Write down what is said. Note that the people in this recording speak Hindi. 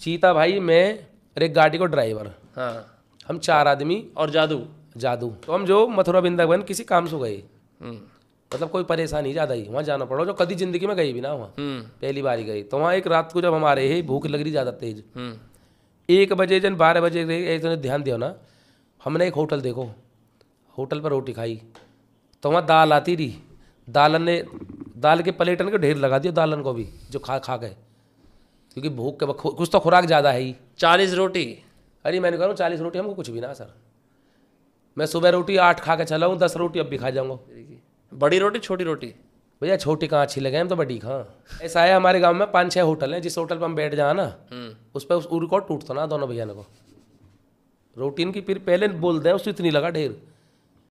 चीता भाई मैं और एक गाड़ी को ड्राइवर हाँ हम चार आदमी और जादू जादू तो हम जो मथुरा वृंदावन किसी काम से गए हम्म। मतलब कोई परेशानी ज़्यादा ही वहाँ जाना पड़ा जो कभी जिंदगी में गई भी ना वहाँ हम्म। पहली बार ही गई तो वहाँ एक रात को जब हम आ रहे हैं भूख लग रही ज़्यादा तेज हम्म। एक बजे जन बारह बजे एक जन ध्यान दिया ना हमने एक होटल देखो होटल पर रोटी खाई तो वहाँ दाल आती रही दालन ने दाल के पलेटन के ढेर लगा दिया दालन को भी जो खा खा गए क्योंकि भूख के कुछ तो खुराक ज़्यादा है ही चालीस रोटी अरे मैंने कह रहा हूँ चालीस रोटी हमको कुछ भी ना सर मैं सुबह रोटी आठ खा के चला हूँ दस रोटी अब भी खा जाऊँगा बड़ी रोटी छोटी रोटी भैया छोटी कहाँ अच्छी लगे हम तो बड़ी कहाँ ऐसा है हमारे गांव में पाँच छः होटल हैं जिस होटल पर हम बैठ जाए ना हम्म। उस पर उस रिकॉर्ड टूटता ना दोनों भैया ने को रोटी इनकी फिर पहले बोल दें उसको इतनी लगा ढेर